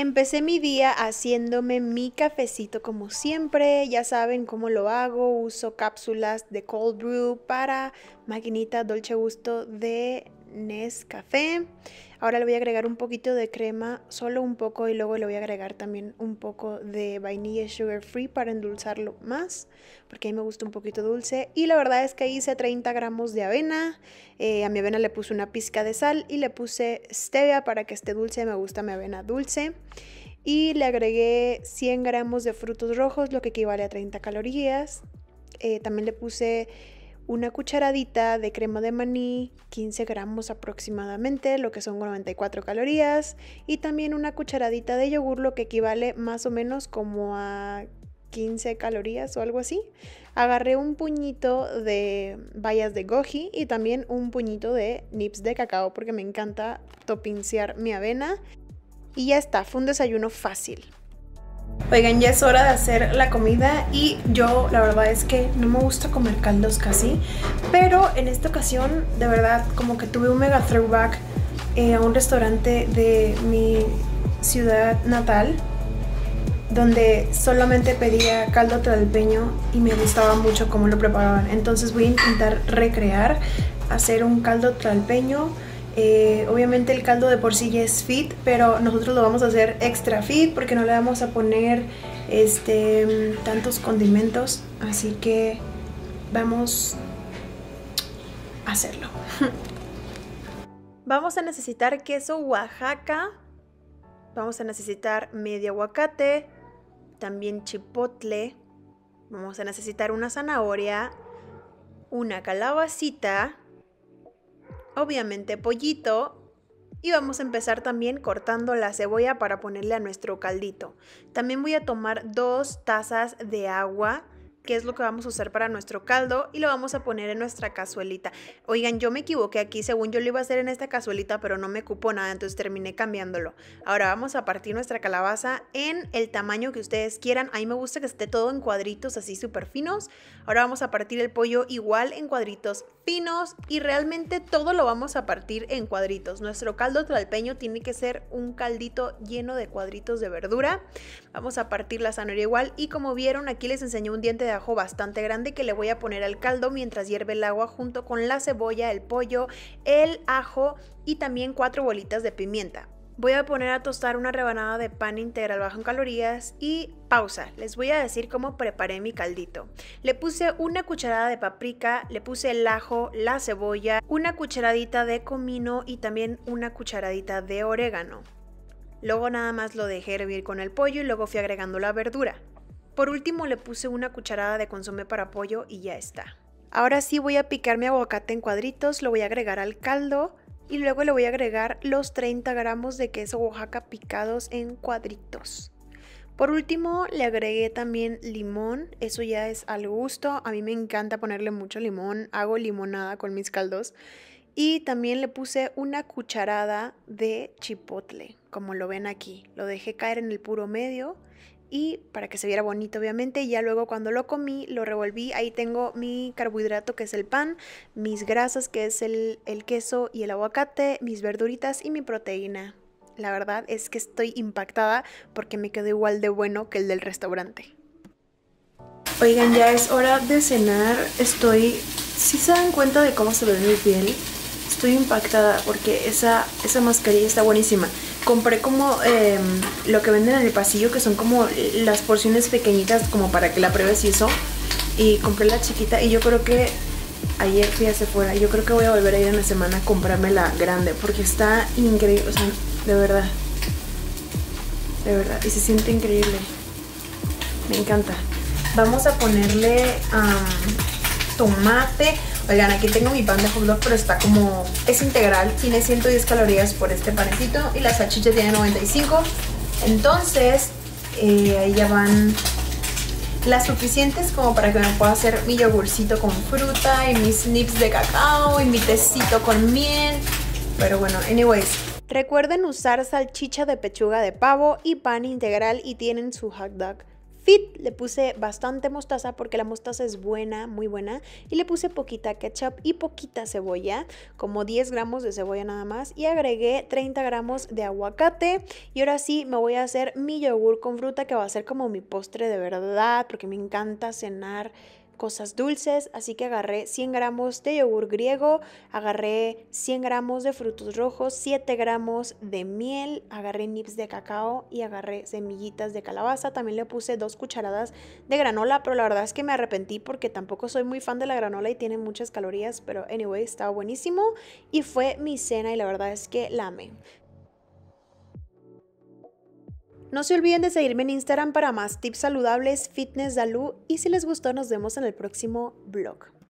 Empecé mi día haciéndome mi cafecito como siempre, ya saben cómo lo hago, uso cápsulas de cold brew para maquinita dolce gusto de Nescafé. Ahora le voy a agregar un poquito de crema, solo un poco, y luego le voy a agregar también un poco de vainilla sugar free para endulzarlo más, porque a mí me gusta un poquito dulce. Y la verdad es que hice 30 gramos de avena, eh, a mi avena le puse una pizca de sal y le puse stevia para que esté dulce, me gusta mi avena dulce y le agregué 100 gramos de frutos rojos, lo que equivale a 30 calorías. Eh, también le puse una cucharadita de crema de maní, 15 gramos aproximadamente, lo que son 94 calorías, y también una cucharadita de yogur, lo que equivale más o menos como a 15 calorías o algo así. Agarré un puñito de bayas de goji y también un puñito de nips de cacao porque me encanta topinciar mi avena. Y ya está, fue un desayuno fácil. Oigan, ya es hora de hacer la comida y yo la verdad es que no me gusta comer caldos casi, pero en esta ocasión de verdad como que tuve un mega throwback eh, a un restaurante de mi ciudad natal donde solamente pedía caldo tlalpeño y me gustaba mucho cómo lo preparaban. Entonces voy a intentar recrear, hacer un caldo tlalpeño eh, obviamente el caldo de por sí ya es fit, pero nosotros lo vamos a hacer extra fit porque no le vamos a poner este, tantos condimentos. Así que vamos a hacerlo. Vamos a necesitar queso Oaxaca. Vamos a necesitar medio aguacate, también chipotle. Vamos a necesitar una zanahoria, una calabacita, obviamente pollito. Y vamos a empezar también cortando la cebolla para ponerle a nuestro caldito. También voy a tomar dos tazas de agua qué es lo que vamos a usar para nuestro caldo y lo vamos a poner en nuestra cazuelita. Oigan, yo me equivoqué aquí, según yo lo iba a hacer en esta cazuelita, pero no me cupo nada, entonces terminé cambiándolo. Ahora vamos a partir nuestra calabaza en el tamaño que ustedes quieran. A mí me gusta que esté todo en cuadritos así súper finos. Ahora vamos a partir el pollo igual en cuadritos finos y realmente todo lo vamos a partir en cuadritos. Nuestro caldo tlalpeño tiene que ser un caldito lleno de cuadritos de verdura. Vamos a partir la zanahoria igual y como vieron aquí les enseñé un diente de ajo bastante grande que le voy a poner al caldo mientras hierve el agua junto con la cebolla, el pollo, el ajo y también cuatro bolitas de pimienta. Voy a poner a tostar una rebanada de pan integral bajo en calorías y pausa. Les voy a decir cómo preparé mi caldito. Le puse una cucharada de paprika, le puse el ajo, la cebolla, una cucharadita de comino y también una cucharadita de orégano. Luego nada más lo dejé hervir con el pollo y luego fui agregando la verdura. Por último le puse una cucharada de consomé para pollo y ya está. Ahora sí voy a picar mi aguacate en cuadritos, lo voy a agregar al caldo y luego le voy a agregar los 30 gramos de queso Oaxaca picados en cuadritos. Por último le agregué también limón, eso ya es al gusto, a mí me encanta ponerle mucho limón, hago limonada con mis caldos y también le puse una cucharada de chipotle, como lo ven aquí, lo dejé caer en el puro medio y para que se viera bonito obviamente. Ya luego cuando lo comí, lo revolví. Ahí tengo mi carbohidrato que es el pan, mis grasas que es el, queso y el aguacate, mis verduritas y mi proteína. La verdad es que estoy impactada porque me quedó igual de bueno que el del restaurante. Oigan, ya es hora de cenar. Estoy... Si se dan cuenta de cómo se ve mi piel, estoy impactada porque esa, esa mascarilla está buenísima. Compré como em, lo que venden en el pasillo, que son como las porciones pequeñitas como para que la pruebes y eso. Y compré la chiquita y yo creo que ayer fui hacia fuera. Yo creo que voy a volver a ir en la semana a comprarme la grande porque está increíble, o sea, de verdad. De verdad, y se siente increíble. Me encanta. Vamos a ponerle tomate. Oigan, aquí tengo mi pan de hot dog, pero está como... Es integral, tiene 110 calorías por este panecito y la salchicha tiene 95. Entonces, eh, ahí ya van las suficientes como para que me pueda hacer mi yogurcito con fruta y mis nips de cacao y mi tecito con miel. Pero bueno, anyways. Recuerden usar salchicha de pechuga de pavo y pan integral y tienen su hot dog. Le puse bastante mostaza porque la mostaza es buena, muy buena. Y le puse poquita ketchup y poquita cebolla, como 10 gramos de cebolla nada más. Y agregué 30 gramos de aguacate. Y ahora sí me voy a hacer mi yogur con fruta que va a ser como mi postre de verdad porque me encanta cenar cosas dulces, así que agarré 100 gramos de yogur griego, agarré 100 gramos de frutos rojos, 7 gramos de miel, agarré nips de cacao y agarré semillitas de calabaza. También le puse dos cucharadas de granola, pero la verdad es que me arrepentí porque tampoco soy muy fan de la granola y tiene muchas calorías, pero anyway, estaba buenísimo y fue mi cena y la verdad es que la amé. No se olviden de seguirme en Instagram para más tips saludables, fitness, salud y si les gustó nos vemos en el próximo blog.